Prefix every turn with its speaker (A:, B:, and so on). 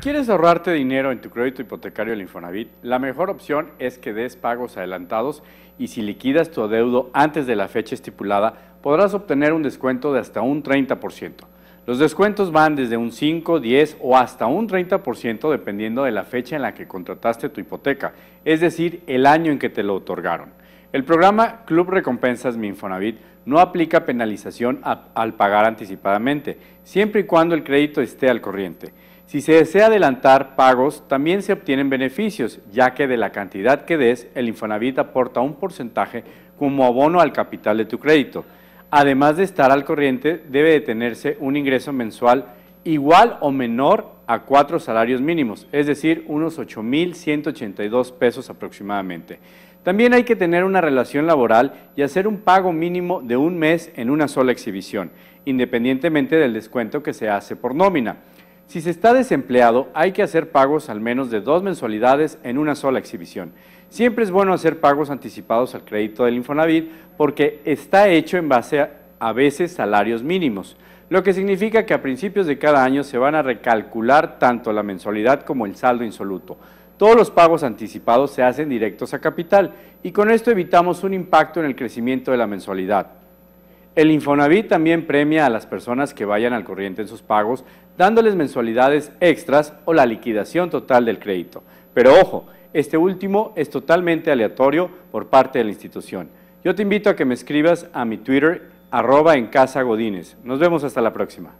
A: quieres ahorrarte dinero en tu crédito hipotecario del Infonavit, la mejor opción es que des pagos adelantados y si liquidas tu adeudo antes de la fecha estipulada, podrás obtener un descuento de hasta un 30%. Los descuentos van desde un 5, 10 o hasta un 30% dependiendo de la fecha en la que contrataste tu hipoteca, es decir, el año en que te lo otorgaron. El programa Club Recompensas Mi Infonavit no aplica penalización al pagar anticipadamente, siempre y cuando el crédito esté al corriente. Si se desea adelantar pagos, también se obtienen beneficios, ya que de la cantidad que des, el Infonavit aporta un porcentaje como abono al capital de tu crédito. Además de estar al corriente, debe de tenerse un ingreso mensual igual o menor a cuatro salarios mínimos, es decir, unos 8.182 pesos aproximadamente. También hay que tener una relación laboral y hacer un pago mínimo de un mes en una sola exhibición, independientemente del descuento que se hace por nómina. Si se está desempleado, hay que hacer pagos al menos de dos mensualidades en una sola exhibición. Siempre es bueno hacer pagos anticipados al crédito del Infonavit porque está hecho en base a, a veces salarios mínimos, lo que significa que a principios de cada año se van a recalcular tanto la mensualidad como el saldo insoluto. Todos los pagos anticipados se hacen directos a capital y con esto evitamos un impacto en el crecimiento de la mensualidad. El Infonavit también premia a las personas que vayan al corriente en sus pagos, dándoles mensualidades extras o la liquidación total del crédito. Pero ojo, este último es totalmente aleatorio por parte de la institución. Yo te invito a que me escribas a mi Twitter, arroba en casa godines. Nos vemos hasta la próxima.